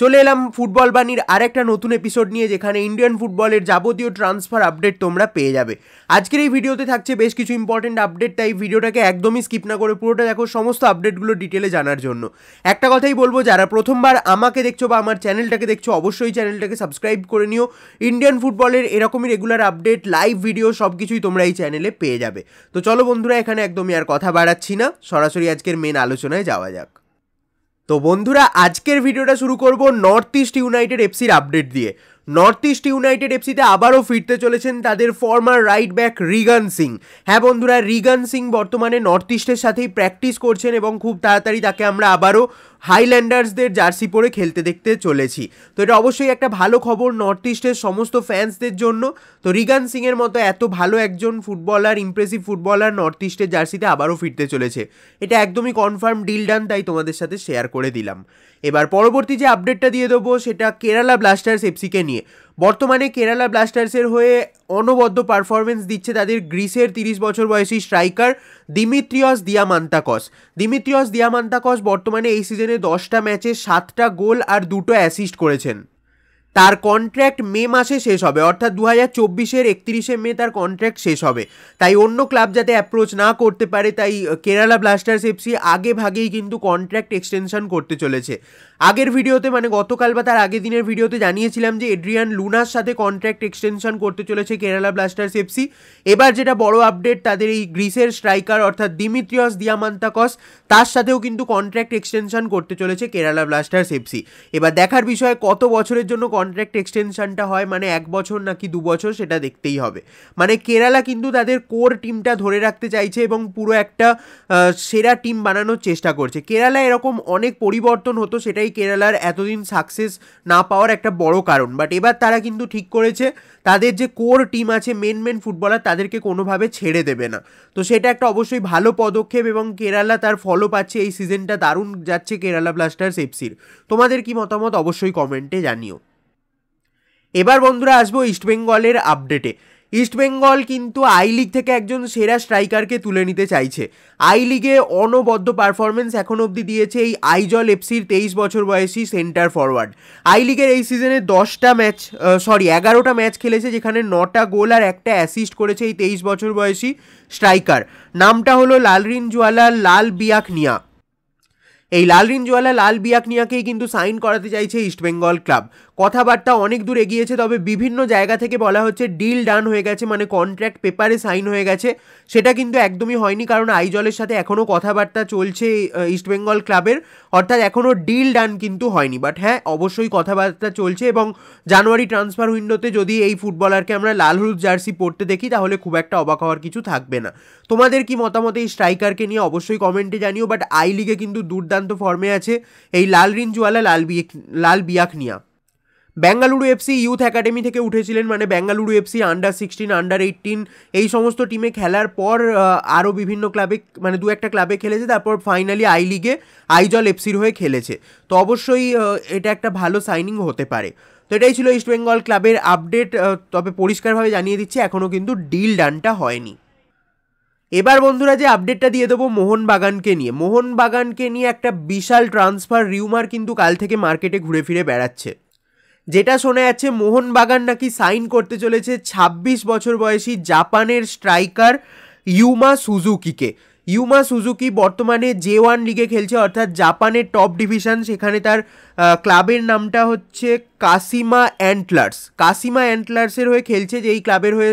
চলে এলাম ফুটবল বাণীর আরেকটা নতুন এপিসোড নিয়ে যেখানে ইন্ডিয়ান ফুটবলের যাবতীয় ট্রান্সফার আপডেট তোমরা পেয়ে যাবে আজকের এই ভিডিওতে থাকছে বেশ কিছু ইম্পর্টেন্ট আপডেট তাই ভিডিওটাকে একদমই স্কিপ না করে পুরোটা দেখো সমস্ত আপডেটগুলো ডিটেলে জানার জন্য একটা কথাই বলবো যারা প্রথমবার আমাকে দেখছো বা আমার চ্যানেলটাকে দেখছো অবশ্যই চ্যানেলটাকে সাবস্ক্রাইব করে নিও ইন্ডিয়ান ফুটবলের এরকমই রেগুলার আপডেট লাইভ ভিডিও সব কিছুই তোমরা এই চ্যানেলে পেয়ে যাবে তো চলো বন্ধুরা এখানে একদমই আর কথা বাড়াচ্ছি না সরাসরি আজকের মেন আলোচনায় যাওয়া যাক তো বন্ধুরা আজকের ভিডিওটা শুরু করব নর্থ ইস্ট ইউনাইটেড এফসির আপডেট দিয়ে নর্থ ইস্ট ইউনাইটেড এফসিতে আবারও ফিরতে চলেছেন তাদের former right back Reagan Singh হ্যাঁ বন্ধুরা রিগান সিং বর্তমানে নর্থ ইস্টের সাথেই প্র্যাকটিস করছেন এবং খুব তাড়াতাড়ি তাকে আমরা আবারও হাইল্যান্ডার্সদের জার্সি পরে খেলতে দেখতে চলেছি তো এটা অবশ্যই একটা ভালো খবর নর্থ ইস্টের সমস্ত ফ্যান্সদের জন্য তো রিগান সিংয়ের মতো এত ভালো একজন ফুটবলার ইমপ্রেসিভ ফুটবলার নর্থ ইস্টের জার্সিতে আবারও ফিরতে চলেছে এটা একদমই কনফার্ম ডিল ডান তাই তোমাদের সাথে শেয়ার করে দিলাম এবার পরবর্তী যে আপডেটটা দিয়ে দেবো সেটা কেরালা ব্লাস্টার্স এফসিকে নিয়ে বর্তমানে কেরালা ব্লাস্টার্সের হয়ে অনবদ্য পারফরমেন্স দিচ্ছে তাদের গ্রিসের তিরিশ বছর বয়সী striker Dimitrios Diamantakos Dimitrios Diamantakos বর্তমানে এই সিজনে দশটা ম্যাচে সাতটা গোল আর দুটো অ্যাসিস্ট করেছেন তার কন্ট্র্যাক্ট মে মাসে শেষ হবে অর্থাৎ দু হাজার চব্বিশের একত্রিশে মে তার কন্ট্র্যাক্ট শেষ হবে তাই অন্য ক্লাব যাতে অ্যাপ্রোচ না করতে পারে তাই কেরালা ব্লাস্টার্স এফসি আগে ভাগেই কিন্তু কন্ট্র্যাক্ট এক্সটেনশন করতে চলেছে আগের ভিডিওতে মানে গতকাল বা তার আগের দিনের ভিডিওতে জানিয়েছিলাম যে এড্রিয়ান লুনার সাথে কন্ট্র্যাক্ট এক্সটেনশন করতে চলেছে কেরালা ব্লাস্টার্স এফসি এবার যেটা বড় আপডেট তাদের এই গ্রিসের স্ট্রাইকার অর্থাৎ দিমিত্রিয়স দিয়ামান্তাকস তার সাথেও কিন্তু কন্ট্র্যাক্ট এক্সটেনশন করতে চলেছে কেরালা ব্লাস্টার্স এফসি এবার দেখার বিষয়ে কত বছরের জন্য কন্ট্রাক্ট এক্সটেনশানটা হয় মানে এক বছর নাকি দু বছর সেটা দেখতেই হবে মানে কেরালা কিন্তু তাদের কোর টিমটা ধরে রাখতে চাইছে এবং পুরো একটা সেরা টিম বানানোর চেষ্টা করছে কেরালা এরকম অনেক পরিবর্তন হতো সেটাই কেরালার এতদিন সাকসেস না পাওয়ার একটা বড় কারণ বাট এবার তারা কিন্তু ঠিক করেছে তাদের যে কোর টিম আছে মেন মেন ফুটবলার তাদেরকে কোনোভাবে ছেড়ে দেবে না তো সেটা একটা অবশ্যই ভালো পদক্ষেপ এবং কেরালা তার ফলো পাচ্ছে এই সিজনটা দারুণ যাচ্ছে কেরালা ব্লাস্টার্স এফসির তোমাদের কি মতামত অবশ্যই কমেন্টে জানিও এবার বন্ধুরা আসবো ইস্টবেঙ্গলের আপডেটে ইস্টবেঙ্গল কিন্তু আই লিগ থেকে একজন সেরা স্ট্রাইকারকে তুলে নিতে চাইছে আই লিগে অনবদ্য পারফরমেন্স এখন অবধি দিয়েছে এই আইজল এফসির তেইশ বছর বয়সী সেন্টার ফরওয়ার্ড আই লিগের এই সিজনে দশটা ম্যাচ সরি এগারোটা ম্যাচ খেলেছে যেখানে নটা গোল আর একটা অ্যাসিস্ট করেছে এই তেইশ বছর বয়সী স্ট্রাইকার নামটা হলো লালরিন জুয়ালা লাল বিয়াকনিয়া এই লালরিন জুয়ালা লাল বিয়াকনিয়াকেই কিন্তু সাইন করাতে চাইছে ইস্টবেঙ্গল ক্লাব কথাবার্তা অনেক দূর এগিয়েছে তবে বিভিন্ন জায়গা থেকে বলা হচ্ছে ডিল ডান হয়ে গেছে মানে কন্ট্রাক্ট পেপারে সাইন হয়ে গেছে সেটা কিন্তু একদমই হয়নি কারণ আইজলের সাথে এখনও কথাবার্তা চলছে ইস্টবেঙ্গল ক্লাবের অর্থাৎ এখনও ডিল ডান কিন্তু হয়নি বাট হ্যাঁ অবশ্যই কথাবার্তা চলছে এবং জানুয়ারি ট্রান্সফার উইন্ডোতে যদি এই ফুটবলারকে আমরা লাল হলুদ জার্সি পরতে দেখি তাহলে খুব একটা অবাক হওয়ার কিছু থাকবে না তোমাদের কি মতামত এই স্ট্রাইকারকে নিয়ে অবশ্যই কমেন্টে জানিও বাট আই লিগে কিন্তু দুর্দান্ত ফর্মে আছে এই লাল রিনজুয়ালা লাল বিয়ে Lal Biaknia Bengaluru FC youth academy থেকে উঠেছিলেন মানে Bengaluru FC under sixteen under eighteen এই সমস্ত টিমে খেলার পর আরও বিভিন্ন ক্লাবে মানে দু একটা ক্লাবে খেলেছে তারপর ফাইনালি আই লিগে আইজল এফসির হয়ে খেলেছে তো অবশ্যই এটা একটা ভালো সাইনিং হতে পারে তো এটাই ছিল ইস্ট বেঙ্গল ক্লাবের আপডেট তবে পরিষ্কারভাবে জানিয়ে দিচ্ছি এখনও কিন্তু ডিল ডানটা হয়নি এবার বন্ধুরা যে আপডেটটা দিয়ে দেবো মোহনবাগানকে নিয়ে মোহনবাগানকে নিয়ে একটা বিশাল ট্রান্সফার রিউমার কিন্তু কাল থেকে মার্কেটে ঘুরে ফিরে বেড়াচ্ছে যেটা শোনা যাচ্ছে মোহনবাগান নাকি সাইন করতে চলেছে ২৬ বছর বয়সী জাপানের স্ট্রাইকার ইউমা সুজুকিকে ইউমা সুজুকি বর্তমানে জে ওয়ান লিগে খেলছে অর্থাৎ জাপানের টপ ডিভিশন সেখানে তার ক্লাবের নামটা হচ্ছে কাসিমা অ্যান্টলার্স কাসিমা অ্যান্টলার্সের হয়ে খেলছে যে এই ক্লাবের হয়ে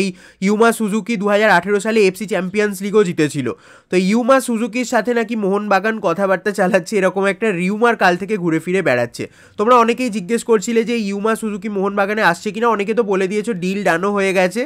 এই ইউমা সুজুকি দু হাজার সালে এফসি চ্যাম্পিয়ন্স লিগও জিতেছিল তো ইউমা সুজুকির সাথে নাকি মোহনবাগান কথাবার্তা চালাচ্ছে এরকম একটা রিউমার কাল থেকে ঘুরে ফিরে বেড়াচ্ছে তোমরা অনেকেই জিজ্ঞেস করছিলে যে ইউমা সুজুকি মোহনবাগানে আসছে কিনা অনেকে তো বলে দিয়েছো ডিল ডানো হয়ে গেছে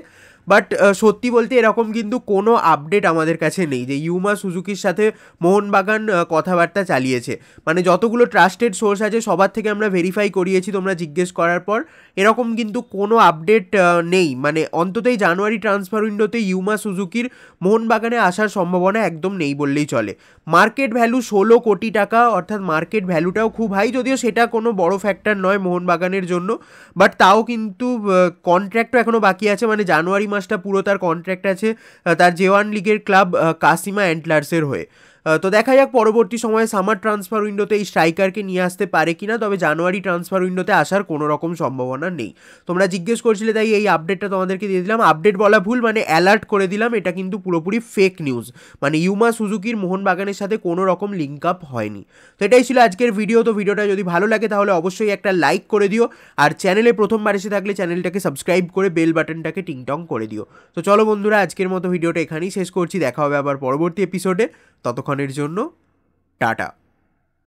বাট uh, সত্যি বলতে এরকম কিন্তু কোনো আপডেট আমাদের কাছে নেই যে ইউমা সুজুকির সাথে মোহনবাগান uh, কথাবার্তা চালিয়েছে মানে যতগুলো ট্রাস্টেড সোর্স আছে সবার থেকে আমরা ভেরিফাই করিয়েছি তোমরা জিজ্ঞেস করার পর এরকম কিন্তু কোনো আপডেট uh, নেই মানে অন্তত এই জানুয়ারি ট্রান্সফার উইন্ডোতে ইউমা সুজুকির মোহনবাগানে আসার সম্ভাবনা একদম নেই বললেই চলে মার্কেট ভ্যালু ষোলো কোটি টাকা অর্থাৎ মার্কেট ভ্যালুটাও খুব হাই যদিও সেটা কোনো বড় ফ্যাক্টর নয় মোহনবাগানের জন্য বাট তাও কিন্তু কন্ট্র্যাক্টও এখনও বাকি আছে মানে জানুয়ারি মাস মাসটা পুরো তার কন্ট্র্যাক্ট আছে তার জেওয়ান লিগের ক্লাব কাসিমা অ্যান্টলার্সের হয়ে তো দেখা যাক পরবর্তী সময়ে সামার ট্রান্সফার উইন্ডোতে এই স্ট্রাইকারকে নিয়ে আসতে পারে কিনা তবে জানুয়ারি ট্রান্সফার উইন্ডোতে আসার কোনো রকম সম্ভাবনা নেই তোমরা জিজ্ঞেস করছিলে তাই এই আপডেটটা তোমাদেরকে দিয়ে দিলাম আপডেট বলা ভুল মানে অ্যালার্ট করে দিলাম এটা কিন্তু পুরোপুরি ফেক নিউজ মানে ইউমা সুজুকির মোহনবাগানের সাথে কোনো রকম লিঙ্ক আপ হয়নি তো এটাই ছিল আজকের ভিডিও তো ভিডিওটা যদি ভালো লাগে তাহলে অবশ্যই একটা লাইক করে দিও আর চ্যানেলে প্রথমবার এসে থাকলে চ্যানেলটাকে সাবস্ক্রাইব করে বেল বাটনটাকে টিংটং করে দিও তো চলো বন্ধুরা আজকের মতো ভিডিওটা এখানেই শেষ করছি দেখা হবে আবার পরবর্তী এপিসোডে ততক্ষণের জন্য টাটা